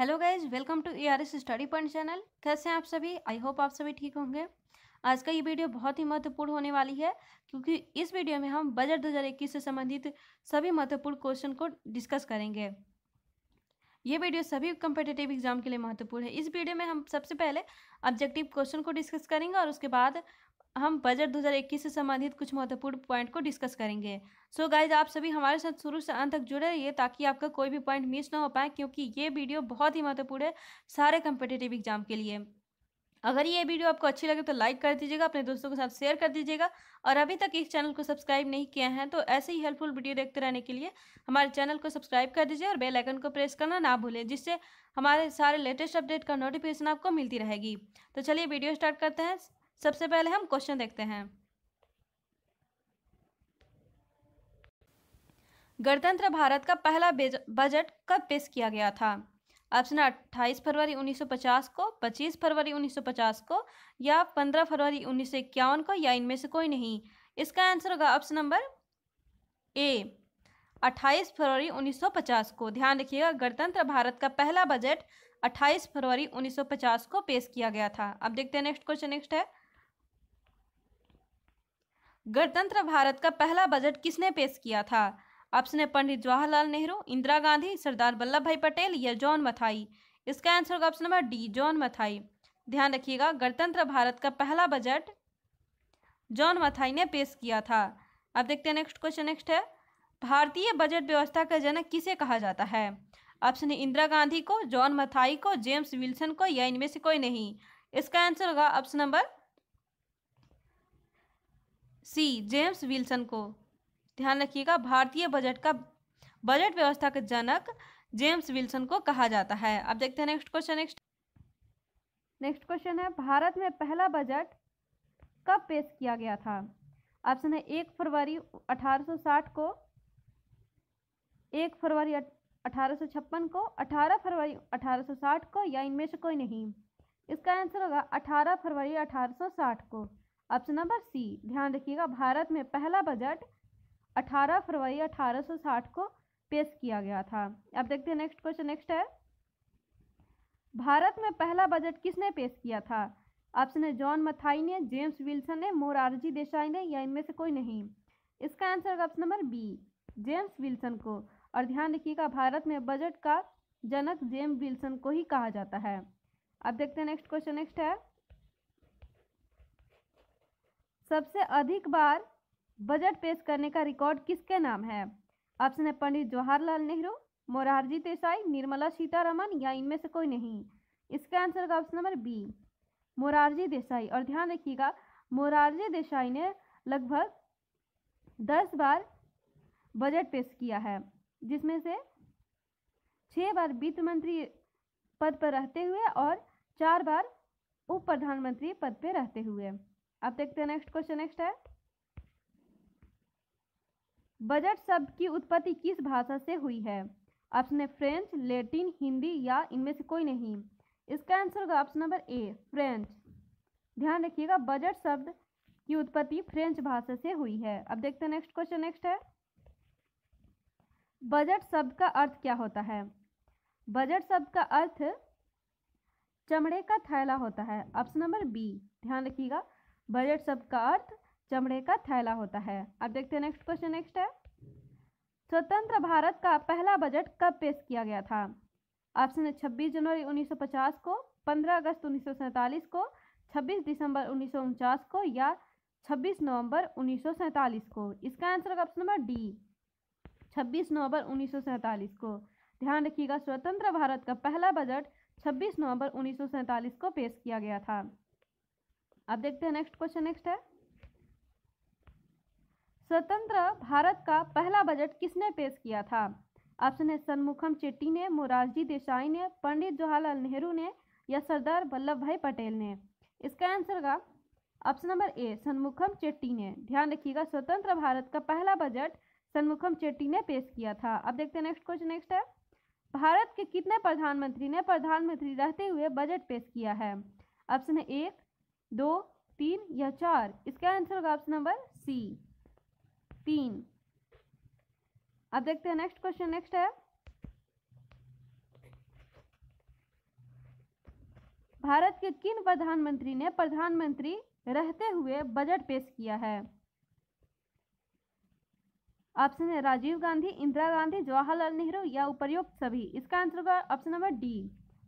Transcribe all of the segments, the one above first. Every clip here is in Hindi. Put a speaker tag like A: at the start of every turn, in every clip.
A: hello guys welcome to a e study point channel कैसे हैं आप सभी आई होप आप सभी ठीक होंगे आज का ये वीडियो बहुत ही महत्वपूर्ण होने वाली है क्योंकि इस वीडियो में हम बजट 2021 से संबंधित सभी महत्वपूर्ण क्वेश्चन को डिस्कस करेंगे ये वीडियो सभी कम्पिटेटिव एग्जाम के लिए महत्वपूर्ण है इस वीडियो में हम सबसे पहले ऑब्जेक्टिव क्वेश्चन को डिस्कस करेंगे और उसके बाद हम बजट 2021 से संबंधित कुछ महत्वपूर्ण पॉइंट को डिस्कस करेंगे सो so गाइज आप सभी हमारे साथ शुरू से अंत तक जुड़े रहिए ताकि आपका कोई भी पॉइंट मिस ना हो पाए क्योंकि ये वीडियो बहुत ही महत्वपूर्ण है सारे कम्पिटेटिव एग्जाम के लिए अगर ये वीडियो आपको अच्छी लगे तो लाइक कर दीजिएगा अपने दोस्तों के साथ शेयर कर दीजिएगा और अभी तक इस चैनल को सब्सक्राइब नहीं किया है तो ऐसे ही हेल्पफुल वीडियो देखते रहने के लिए हमारे चैनल को सब्सक्राइब कर दीजिए और बेल आइकन को प्रेस करना ना भूलें जिससे हमारे सारे लेटेस्ट अपडेट का नोटिफिकेशन आपको मिलती रहेगी तो चलिए वीडियो स्टार्ट करते हैं सबसे पहले हम क्वेश्चन देखते हैं गणतंत्र भारत का पहला बजट कब पेश किया गया था ऑप्शन अट्ठाईस फरवरी 1950 को 25 फरवरी 1950 को या 15 फरवरी उन्नीस को या इनमें से कोई नहीं इसका आंसर होगा ऑप्शन नंबर ए 28 फरवरी 1950 को ध्यान रखिएगा गणतंत्र भारत का पहला बजट 28 फरवरी 1950 को पेश किया गया था अब देखते हैं नेक्स्ट क्वेश्चन नेक्स्ट है गणतंत्र भारत का पहला बजट किसने पेश किया था ऑप्शन है पंडित जवाहरलाल नेहरू इंदिरा गांधी सरदार वल्लभ भाई पटेल या जॉन मथाई इसका आंसर होगा option number D John Mathai ध्यान रखिएगा गणतंत्र भारत का पहला बजट जॉन मथाई ने पेश किया था अब देखते हैं नेक्स्ट क्वेश्चन नेक्स्ट है भारतीय बजट व्यवस्था का जनक किसे कहा जाता है ऑप्शन है इंदिरा गांधी को जॉन मथाई को जेम्स विल्सन को या इनमें से कोई नहीं इसका आंसर होगा option number C James Wilson को ध्यान रखिएगा भारतीय बजट का बजट व्यवस्था के जनक जेम्स विल्सन को कहा जाता है अब देखते हैं next question next next question है भारत में पहला बजट कब पेश किया गया था ऑप्शन है एक फरवरी 1860 को एक फरवरी 1856 को 18 फरवरी 1860 को या इनमें से कोई नहीं इसका आंसर होगा 18 फरवरी 1860 को ऑप्शन नंबर सी ध्यान रखिएगा भारत में पहला बजट 18 फरवरी 1860 को पेश किया गया था अब देखते हैं नेक्स्ट क्वेश्चन नेक्स्ट है भारत में पहला बजट किसने पेश किया था ऑप्शन है जॉन मथाई ने जेम्स विल्सन ने मोरारजी देसाई ने या इनमें से कोई नहीं इसका आंसर होगा option number B James Wilson को और ध्यान रखिएगा भारत में बजट का जनक जेम्स विल्सन को ही कहा जाता है अब देखते हैं नेक्स्ट क्वेश्चन नेक्स्ट है सबसे अधिक बार बजट पेश करने का रिकॉर्ड किसके नाम है ऑप्शन है पंडित जवाहरलाल नेहरू मोरारजी देसाई निर्मला सीतारमन या इनमें से कोई नहीं इसका आंसर होगा option number B Morarji Desai और ध्यान रखिएगा मोरारजी देसाई ने लगभग दस बार बजट पेश किया है जिसमें से छः बार वित्त मंत्री पद पर रहते हुए और चार बार उप प्रधानमंत्री पद पर रहते हुए अब देखते हैं नेक्स्ट क्वेश्चन नेक्स्ट है बजट शब्द की उत्पत्ति किस भाषा से हुई है ऑप्शन है फ्रेंच लेटिन हिंदी या इनमें से कोई नहीं इसका आंसर होगा ऑप्शन नंबर ए फ्रेंच ध्यान रखिएगा बजट शब्द की उत्पत्ति फ्रेंच भाषा से हुई है अब देखते हैं नेक्स्ट क्वेश्चन नेक्स्ट है बजट शब्द का अर्थ क्या होता है बजट शब्द का अर्थ चमड़े का थैला होता है ऑप्शन नंबर बी ध्यान रखिएगा बजट शब्द का अर्थ चमड़े का थैला होता है अब देखते हैं नेक्स्ट क्वेश्चन नेक्स्ट है स्वतंत्र भारत का पहला बजट कब पेश किया गया था ऑप्शन है छब्बीस जनवरी 1950 को 15 अगस्त उन्नीस को 26 दिसंबर उन्नीस को या 26 नवंबर उन्नीस को इसका आंसर होगा ऑप्शन नंबर डी 26 नवंबर उन्नीस को ध्यान रखिएगा स्वतंत्र भारत का पहला बजट 26 नवंबर उन्नीस को पेश किया गया था अब देखते हैं नेक्स्ट क्वेश्चन नेक्स्ट है स्वतंत्र भारत का पहला बजट किसने पेश किया था ऑप्शन है सन्मुखम चेट्टी ने मोरारजी देसाई ने पंडित जवाहरलाल नेहरू ने या सरदार वल्लभ भाई पटेल ने इसका आंसर का option number A Shanmukham Chetty ने ध्यान रखिएगा स्वतंत्र भारत का पहला बजट सन्मुखम चेट्टी ने पेश किया था अब देखते हैं नेक्स्ट क्वेश्चन नेक्स्ट है भारत के कितने प्रधानमंत्री ने प्रधानमंत्री रहते हुए बजट पेश किया है ऑप्शन है एक दो तीन या चार इसका आंसर होगा ऑप्शन नंबर सी तीन अब देखते हैं नेक्स्ट क्वेश्चन नेक्स्ट है भारत के किन प्रधानमंत्री ने प्रधानमंत्री रहते हुए बजट पेश किया है ऑप्शन है राजीव गांधी इंदिरा गांधी जवाहरलाल नेहरू या उपर्युक्त सभी इसका आंसर होगा ऑप्शन नंबर डी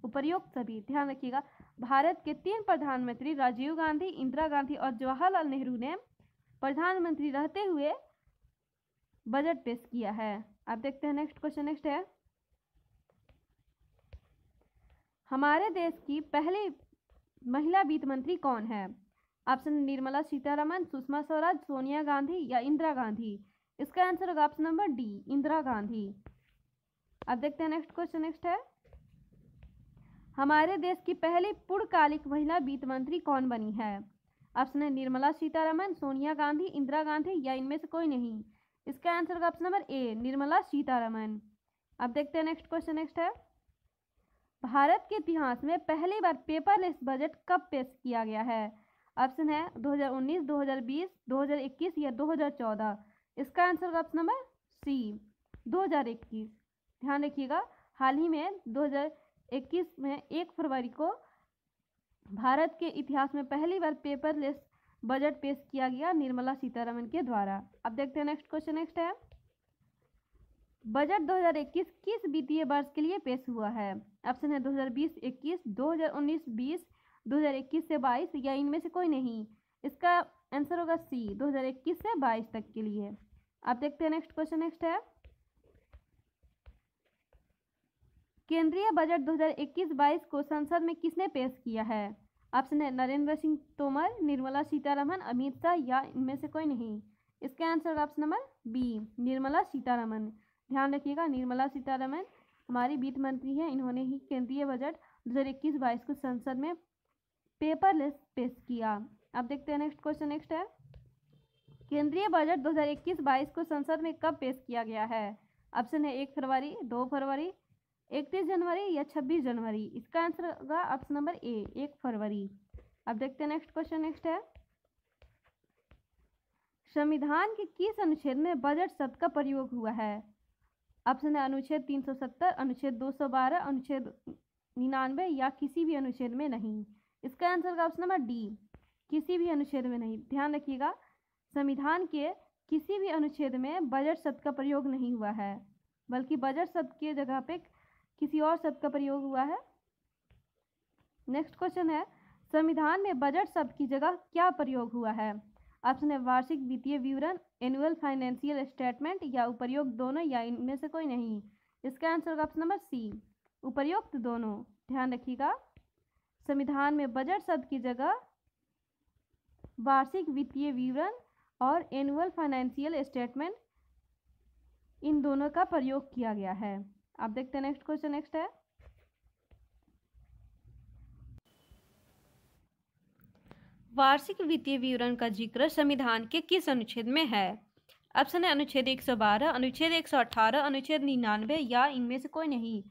A: उपर्युक्त सभी ध्यान रखिएगा भारत के तीन प्रधानमंत्री राजीव गांधी इंदिरा गांधी और जवाहरलाल नेहरू ने प्रधानमंत्री रहते हुए बजट पेश किया है अब देखते हैं नेक्स्ट क्वेश्चन नेक्स्ट है हमारे देश की पहली महिला वित्त मंत्री कौन है ऑप्शन निर्मला सीतारमन सुषमा स्वराज सोनिया गांधी या इंदिरा गांधी इसका आंसर होगा option number D Indira Gandhi अब देखते हैं नेक्स्ट क्वेश्चन नेक्स्ट है हमारे देश की पहली पूर्णकालिक महिला वित्त मंत्री कौन बनी है ऑप्शन है निर्मला सीतारमन सोनिया गांधी इंदिरा गांधी या इनमें से कोई नहीं इसका आंसर होगा option number A Nirmala Sitharaman अब देखते हैं नेक्स्ट क्वेश्चन नेक्स्ट है भारत के इतिहास में पहली बार पेपरलेस बजट कब पेश किया गया है ऑप्शन है 2019, 2020, 2021 या 2014 इसका आंसर होगा ऑप्शन नंबर सी 2021 ध्यान रखिएगा हाल ही में इक्कीस में एक फरवरी को भारत के इतिहास में पहली बार पेपरलेस बजट पेश किया गया निर्मला सीतारमन के द्वारा अब देखते हैं नेक्स्ट क्वेश्चन नेक्स्ट है बजट 2021 किस वित्तीय वर्ष के लिए पेश हुआ है ऑप्शन है 2020-21, 2019-20, 2021 से 22 या इनमें से कोई नहीं इसका आंसर होगा सी 2021 से 22 तक के लिए आप देखते हैं नेक्स्ट क्वेश्चन नेक्स्ट है केंद्रीय बजट 2021-22 को संसद में किसने पेश किया है ऑप्शन है नरेंद्र सिंह तोमर निर्मला सीतारमन अमित शाह या इनमें से कोई नहीं इसका answer option number B Nirmala Sitharaman ध्यान रखिएगा निर्मला सीतारमन हमारी वित्त मंत्री हैं इन्होंने ही केंद्रीय बजट 2021-22 को संसद में पेपरलेस पेश किया अब देखते हैं नेक्स्ट क्वेश्चन नेक्स्ट है केंद्रीय बजट 2021-22 को संसद में कब पेश किया गया है ऑप्शन है एक फरवरी दो फरवरी इकतीस जनवरी या छब्बीस जनवरी इसका आंसर होगा ऑप्शन नंबर ए एक फरवरी अब देखते हैं नेक्स्ट क्वेश्चन नेक्स्ट है संविधान के किस अनुच्छेद में बजट शब्द का प्रयोग हुआ है ऑप्शन है अनुच्छेद 370 अनुच्छेद 212 अनुच्छेद निन्यानवे या किसी भी अनुच्छेद में नहीं इसका आंसर होगा ऑप्शन नंबर डी किसी भी अनुच्छेद में नहीं ध्यान रखिएगा संविधान के किसी भी अनुच्छेद में बजट शब्द का प्रयोग नहीं हुआ है बल्कि बजट शब्द की जगह पे किसी और शब्द का प्रयोग हुआ है नेक्स्ट क्वेश्चन है संविधान में बजट शब्द की जगह क्या प्रयोग हुआ है ऑप्शन है वार्षिक वित्तीय विवरण एनुअल फाइनेंशियल स्टेटमेंट या उपयोग दोनों या इनमें से कोई नहीं इसका आंसर होगा ऑप्शन नंबर सी उपयुक्त दोनों ध्यान रखिएगा संविधान में बजट शब्द की जगह वार्षिक वित्तीय विवरण और एनुअल फाइनेंशियल स्टेटमेंट इन दोनों का प्रयोग किया गया है अब देखते हैं नेक्स्ट क्वेश्चन नेक्स्ट है वार्षिक वित्तीय विवरण का जिक्र संविधान के किस अनुच्छेद में है ऑप्शन है अनुच्छेद 112, अनुच्छेद 118, अनुच्छेद निन्यानवे या इनमें से कोई नहीं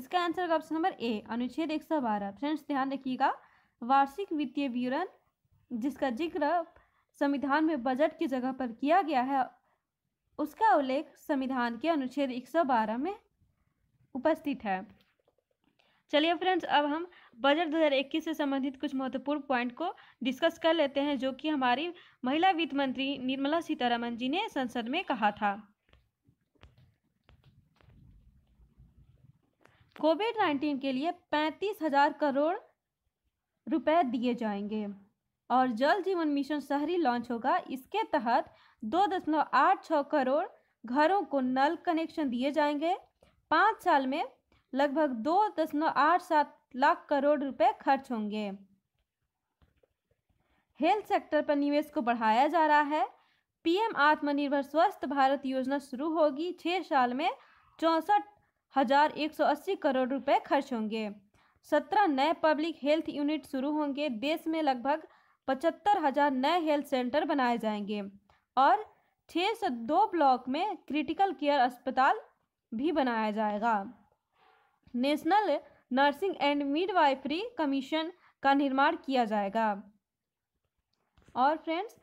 A: इसका आंसर होगा ऑप्शन नंबर ए अनुच्छेद 112 फ्रेंड्स ध्यान रखिएगा वार्षिक वित्तीय विवरण जिसका जिक्र संविधान में बजट की जगह पर किया गया है उसका उल्लेख संविधान के अनुच्छेद 112 में उपस्थित है चलिए फ्रेंड्स अब हम बजट 2021 से संबंधित कुछ महत्वपूर्ण पॉइंट को डिस्कस कर लेते हैं जो कि हमारी महिला वित्त मंत्री निर्मला सीतारमन जी ने संसद में कहा था कोविड 19 के लिए पैंतीस हजार करोड़ रुपए दिए जाएंगे और जल जीवन मिशन शहरी लॉन्च होगा इसके तहत दो दशमलव आठ छः करोड़ घरों को नल कनेक्शन दिए जाएंगे पाँच साल में लगभग दो दशमलव आठ सात लाख करोड़ रुपए खर्च होंगे हेल्थ सेक्टर पर निवेश को बढ़ाया जा रहा है पीएम आत्मनिर्भर स्वस्थ भारत योजना शुरू होगी छः साल में चौंसठ हजार एक सौ अस्सी करोड़ रुपए खर्च होंगे सत्रह नए पब्लिक हेल्थ यूनिट शुरू होंगे देश में लगभग पचहत्तर हजार नए हेल्थ सेंटर बनाए जाएंगे और छः से दो ब्लॉक में क्रिटिकल केयर अस्पताल भी बनाया जाएगा national nursing and midwifery commission का निर्माण किया जाएगा और फ्रेंड्स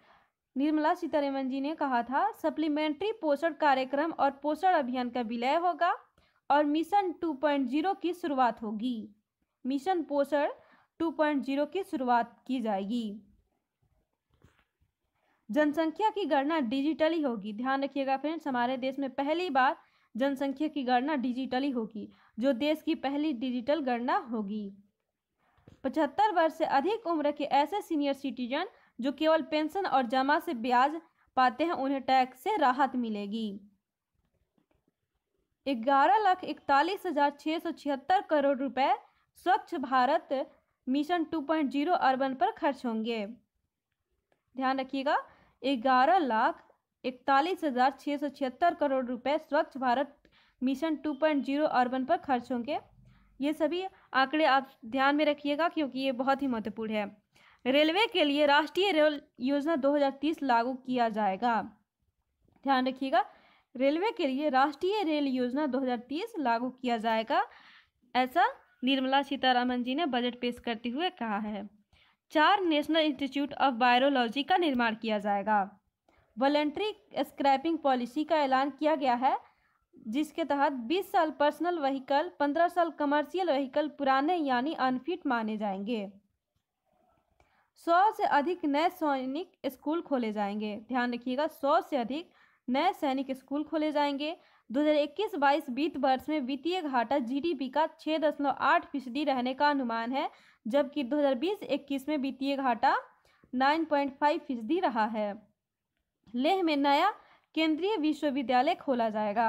A: निर्मला सीतारमन जी ने कहा था सप्लीमेंट्री पोषण कार्यक्रम और पोषण अभियान का विलय होगा और मिशन 2.0 की शुरुआत होगी मिशन पोषण 2.0 की शुरुआत की जाएगी जनसंख्या की गणना डिजिटली होगी ध्यान रखिएगा फ्रेंड्स हमारे देश में पहली बार जनसंख्या की गणना डिजिटली होगी जो देश की पहली डिजिटल गणना होगी पचहत्तर वर्ष से अधिक उम्र के ऐसे सीनियर सिटीजन जो केवल पेंशन और जमा से ब्याज पाते हैं उन्हें टैक्स से राहत मिलेगी ग्यारह लाख इकतालीस हजार छः सौ छिहत्तर करोड़ रुपए स्वच्छ भारत मिशन 2.0 अर्बन पर खर्च होंगे ध्यान रखिएगा ग्यारह लाख इकतालीस हज़ार छः सौ छिहत्तर करोड़ रुपए स्वच्छ भारत मिशन 2.0 अर्बन पर खर्च होंगे ये सभी आंकड़े आप ध्यान में रखिएगा क्योंकि ये बहुत ही महत्वपूर्ण है रेलवे के लिए राष्ट्रीय रेल योजना 2030 लागू किया जाएगा ध्यान रखिएगा रेलवे के लिए राष्ट्रीय रेल योजना 2030 लागू किया जाएगा ऐसा निर्मला सीतारामन जी ने बजट पेश करते हुए कहा है चार नेशनल इंस्टीट्यूट ऑफ वायरोलॉजी का निर्माण किया जाएगा वॉलेंट्री स्क्रैपिंग पॉलिसी का ऐलान किया गया है जिसके तहत 20 साल पर्सनल व्हीकल 15 साल कमर्शियल व्हीकल पुराने यानी अनफिट माने जाएंगे सौ से अधिक नए सैनिक स्कूल खोले जाएंगे ध्यान रखिएगा सौ से अधिक नए सैनिक स्कूल खोले जाएंगे 2021-22 वित्त वर्ष में वित्तीय घाटा जीडीपी का 6.8 फीसदी रहने का अनुमान है जबकि 2020-21 में वित्तीय घाटा 9.5 फीसदी रहा है लेह में नया केंद्रीय विश्वविद्यालय खोला जाएगा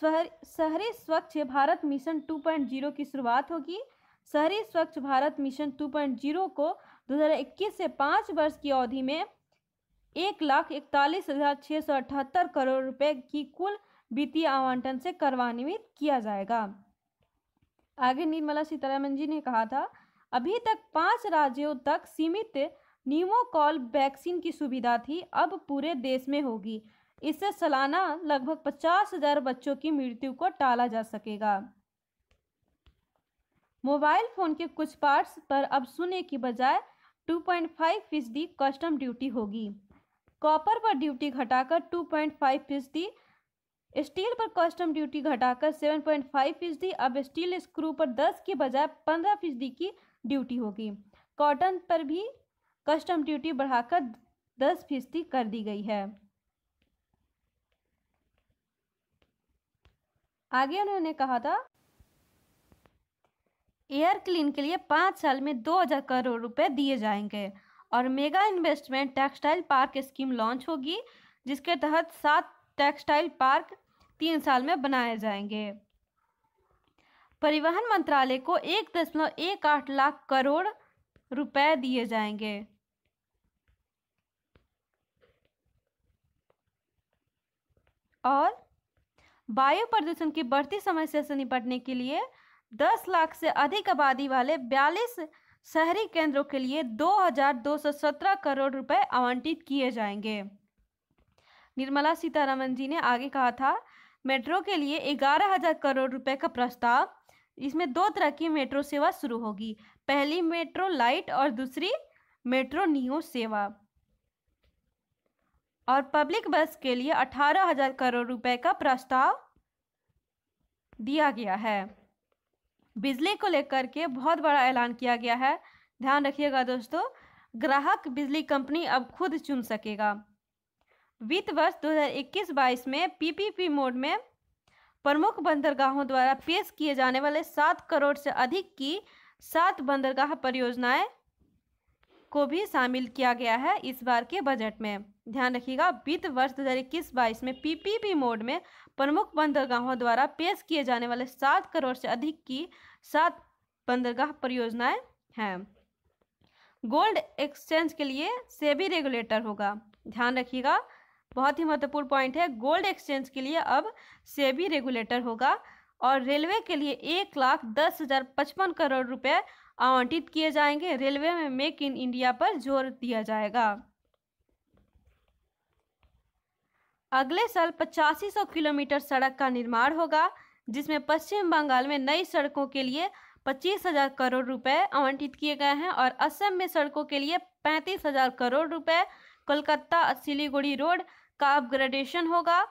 A: शहरी स्वच्छ भारत मिशन 2.0 की शुरुआत होगी शहरी स्वच्छ भारत मिशन 2.0 को 2021 से पाँच वर्ष की अवधि में एक लाख इकतालीस हज़ार छः सौ अठहत्तर करोड़ रुपए की कुल वित्तीय आवंटन से कार्यान्वित किया जाएगा आगे निर्मला सीतारामन जी ने कहा था अभी तक पांच राज्यों तक सीमित न्यूमोकॉल वैक्सीन की सुविधा थी अब पूरे देश में होगी इससे सालाना लगभग पचास हजार बच्चों की मृत्यु को टाला जा सकेगा मोबाइल फ़ोन के कुछ पार्ट्स पर अब शून्य की बजाय 2.5 फीसदी कस्टम ड्यूटी होगी कॉपर पर ड्यूटी घटाकर 2.5 फीसदी स्टील पर कस्टम ड्यूटी घटाकर 7.5 फीसदी अब स्टील स्क्रू पर 10 की बजाय 15 फीसदी की ड्यूटी होगी कॉटन पर भी कस्टम ड्यूटी बढ़ाकर दस फीसदी कर दी गई है आगे उन्होंने कहा था एयर क्लीन के लिए पाँच साल में दो हजार करोड़ रुपए दिए जाएंगे और mega investment textile park scheme launch होगी जिसके तहत सात टेक्सटाइल पार्क तीन साल में बनाए जाएंगे परिवहन मंत्रालय को एक दशमलव एक आठ लाख करोड़ रुपए दिए जाएंगे और वायु प्रदूषण की बढ़ती समस्या से निपटने के लिए 10 लाख से अधिक आबादी वाले 42 शहरी केंद्रों के लिए 2,217 करोड़ रुपए आवंटित किए जाएंगे निर्मला सीतारमन जी ने आगे कहा था मेट्रो के लिए ग्यारह हजार करोड़ रुपए का प्रस्ताव इसमें दो तरह की मेट्रो सेवा शुरू होगी पहली मेट्रो लाइट और दूसरी मेट्रो नियो सेवा और पब्लिक बस के लिए अठारह हजार करोड़ रुपए का प्रस्ताव दिया गया है बिजली को लेकर के बहुत बड़ा ऐलान किया गया है ध्यान रखिएगा दोस्तों ग्राहक बिजली कंपनी अब खुद चुन सकेगा वित्त वर्ष 2021-22 में पीपीपी मोड में प्रमुख बंदरगाहों द्वारा पेश किए जाने वाले सात करोड़ से अधिक की सात बंदरगाह परियोजनाएं को भी शामिल किया गया है इस बार के बजट में ध्यान रखिएगा वित्त वर्ष दो हज़ार इक्कीस बाईस में पीपीपी मोड में प्रमुख बंदरगाहों द्वारा पेश किए जाने वाले सात करोड़ से अधिक की सात बंदरगाह परियोजनाएं हैं गोल्ड एक्सचेंज के लिए सेबी रेगुलेटर होगा ध्यान रखिएगा बहुत ही महत्वपूर्ण पॉइंट है गोल्ड एक्सचेंज के लिए अब सेबी रेगुलेटर होगा और रेलवे के लिए एक लाख दस हज़ार पचपन करोड़ रुपए आवंटित किए जाएंगे रेलवे में मेक इन इंडिया पर जोर दिया जाएगा अगले साल पचासी सौ किलोमीटर सड़क का निर्माण होगा जिसमें पश्चिम बंगाल में नई सड़कों के लिए पच्चीस हजार करोड़ रुपए आवंटित किए गए हैं और असम में सड़कों के लिए पैंतीस हजार करोड़ रुपए कोलकाता सिलीगुड़ी रोड का अपग्रेडेशन होगा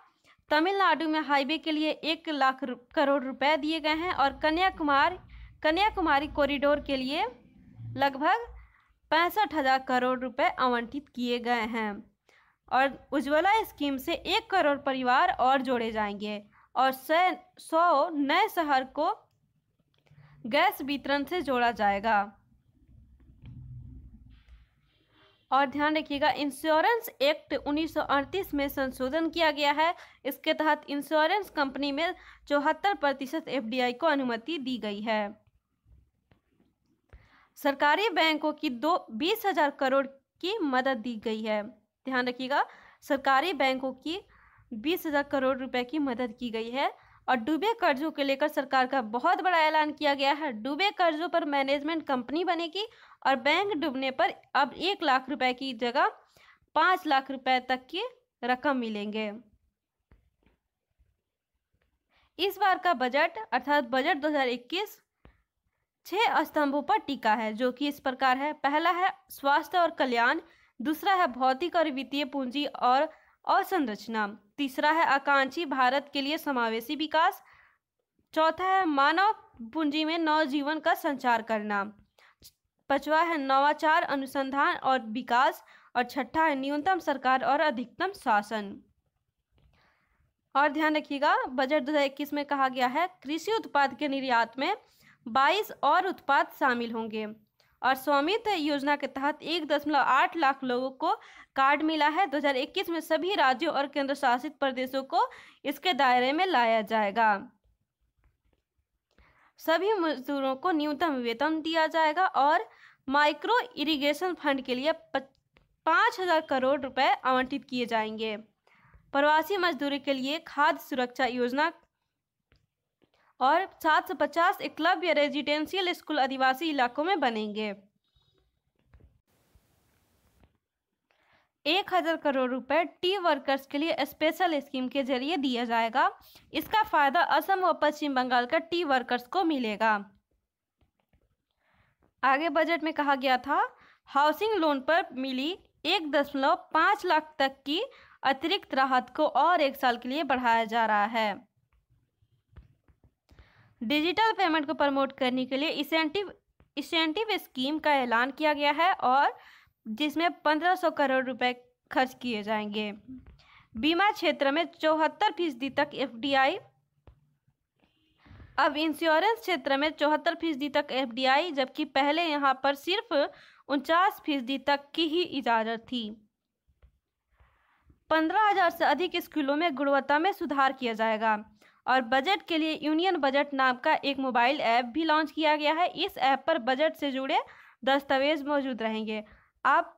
A: तमिलनाडु में हाईवे के लिए एक लाख करोड़ रुपए दिए गए हैं और कन्याकुमारी कन्याकुमारी कॉरिडोर के लिए लगभग पैंसठ हज़ार करोड़ रुपए आवंटित किए गए हैं और उज्ज्वला स्कीम से एक करोड़ परिवार और जोड़े जाएंगे और सौ नए शहर को गैस वितरण से जोड़ा जाएगा और ध्यान रखिएगा इंश्योरेंस एक्ट 1938 में संशोधन किया गया है इसके तहत इंश्योरेंस कंपनी में चौहत्तर प्रतिशत एफ को अनुमति दी गई है सरकारी बैंकों की दो बीस हजार करोड़ की मदद दी गई है ध्यान रखिएगा सरकारी बैंकों की बीस हजार करोड़ रुपए की मदद की गई है और डूबे कर्जों को लेकर सरकार का बहुत बड़ा ऐलान किया गया है डूबे कर्जों पर मैनेजमेंट कंपनी बनेगी और बैंक डूबने पर अब एक लाख रुपए की जगह पाँच लाख रुपए तक की रकम मिलेंगे इस बार का बजट अर्थात बजट 2021 छह स्तंभों पर टीका है जो कि इस प्रकार है पहला है स्वास्थ्य और कल्याण दूसरा है भौतिक और वित्तीय पूंजी और अवसंरचना तीसरा है आकांक्षी भारत के लिए समावेशी विकास चौथा है मानव पूंजी में नवजीवन का संचार करना पांचवा है नवाचार अनुसंधान और विकास और छठा है न्यूनतम सरकार और अधिकतम शासन और ध्यान रखिएगा बजट दो में कहा गया है कृषि उत्पाद के निर्यात में बाईस और उत्पाद शामिल होंगे और स्वामित्व योजना के तहत एक दशमलव आठ लाख लोगों को कार्ड मिला है 2021 में सभी राज्यों और केंद्र शासित प्रदेशों को इसके दायरे में लाया जाएगा सभी मजदूरों को न्यूनतम वेतन दिया जाएगा और माइक्रो इरिगेशन फंड के लिए पाँच हजार करोड़ रुपए आवंटित किए जाएंगे प्रवासी मजदूरों के लिए खाद्य सुरक्षा योजना और सात सौ पचास क्लब या रेजिडेंशियल स्कूल आदिवासी इलाकों में बनेंगे एक हज़ार करोड़ रुपए टी वर्कर्स के लिए स्पेशल स्कीम के जरिए दिया जाएगा इसका फायदा असम व पश्चिम बंगाल का टी वर्कर्स को मिलेगा आगे बजट में कहा गया था हाउसिंग लोन पर मिली एक दशमलव पाँच लाख तक की अतिरिक्त राहत को और एक साल के लिए बढ़ाया जा रहा है डिजिटल पेमेंट को प्रमोट करने के लिए इंसेंटिव इसेंटिव स्कीम का ऐलान किया गया है और जिसमें 1500 करोड़ रुपए खर्च किए जाएंगे बीमा क्षेत्र में चौहत्तर फीसदी तक एफडीआई अब इंश्योरेंस क्षेत्र में चौहत्तर फीसदी तक एफडीआई जबकि पहले यहाँ पर सिर्फ उनचास फीसदी तक की ही इजाज़त थी पंद्रह हजार से अधिक स्कूलों में गुणवत्ता में सुधार किया जाएगा और बजट के लिए यूनियन बजट नाम का एक मोबाइल ऐप भी लॉन्च किया गया है इस ऐप पर बजट से जुड़े दस्तावेज मौजूद रहेंगे आप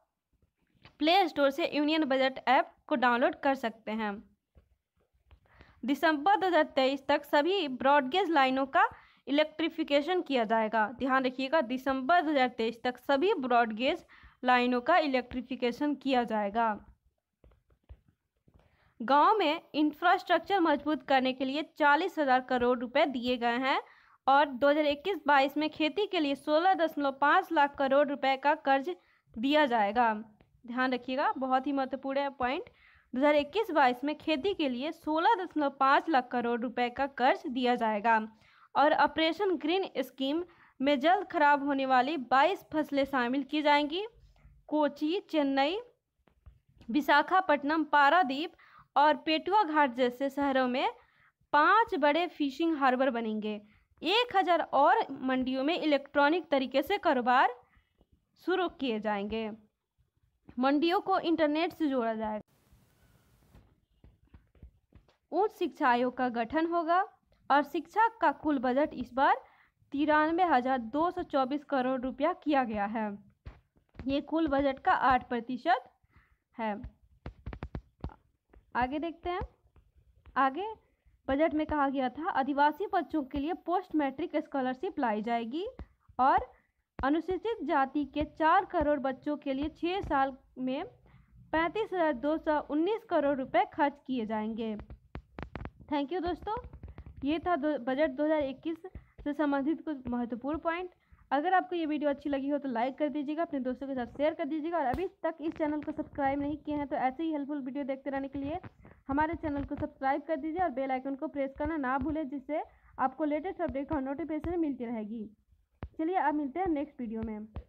A: प्ले स्टोर से यूनियन बजट ऐप को डाउनलोड कर सकते हैं दिसंबर 2023 तक सभी ब्रॉडगेज लाइनों का इलेक्ट्रिफिकेशन किया जाएगा ध्यान रखिएगा दिसंबर 2023 तक सभी ब्रॉडगेज लाइनों का इलेक्ट्रिफिकेशन किया जाएगा गांव में इंफ्रास्ट्रक्चर मजबूत करने के लिए चालीस हज़ार करोड़ रुपए दिए गए हैं और 2021-22 में खेती के लिए 16.5 लाख करोड़ रुपए का कर्ज दिया जाएगा ध्यान रखिएगा बहुत ही महत्वपूर्ण है पॉइंट 2021-22 में खेती के लिए 16.5 लाख करोड़ रुपए का कर्ज दिया जाएगा और ऑपरेशन ग्रीन स्कीम में जल्द खराब होने वाली 22 फसलें शामिल की जाएंगी कोची चेन्नई विशाखापट्टनम पारादीप और पेटुआ घाट जैसे शहरों में पांच बड़े फिशिंग हार्बर बनेंगे एक हज़ार और मंडियों में इलेक्ट्रॉनिक तरीके से कारोबार शुरू किए जाएंगे मंडियों को इंटरनेट से जोड़ा जाएगा उच्च शिक्षा आयोग का गठन होगा और शिक्षा का कुल बजट इस बार तिरानवे हज़ार दो सौ चौबीस करोड़ रुपया किया गया है ये कुल बजट का आठ प्रतिशत है आगे देखते हैं आगे बजट में कहा गया था आदिवासी बच्चों के लिए पोस्ट मैट्रिक स्कॉलरशिप लाई जाएगी और अनुसूचित जाति के चार करोड़ बच्चों के लिए छः साल में पैंतीस हज़ार दो सौ उन्नीस करोड़ रुपए खर्च किए जाएंगे थैंक यू दोस्तों ये था दो, बजट 2021 से संबंधित कुछ महत्वपूर्ण पॉइंट अगर आपको ये वीडियो अच्छी लगी हो तो लाइक कर दीजिएगा अपने दोस्तों के साथ शेयर कर दीजिएगा और अभी तक इस चैनल को सब्सक्राइब नहीं किए हैं तो ऐसे ही हेल्पफुल वीडियो देखते रहने के लिए हमारे चैनल को सब्सक्राइब कर दीजिए और बेल आइकन को प्रेस करना ना भूलें जिससे आपको लेटेस्ट अपडेट और नोटिफिकेशन मिलती रहेगी चलिए अब मिलते हैं नेक्स्ट वीडियो में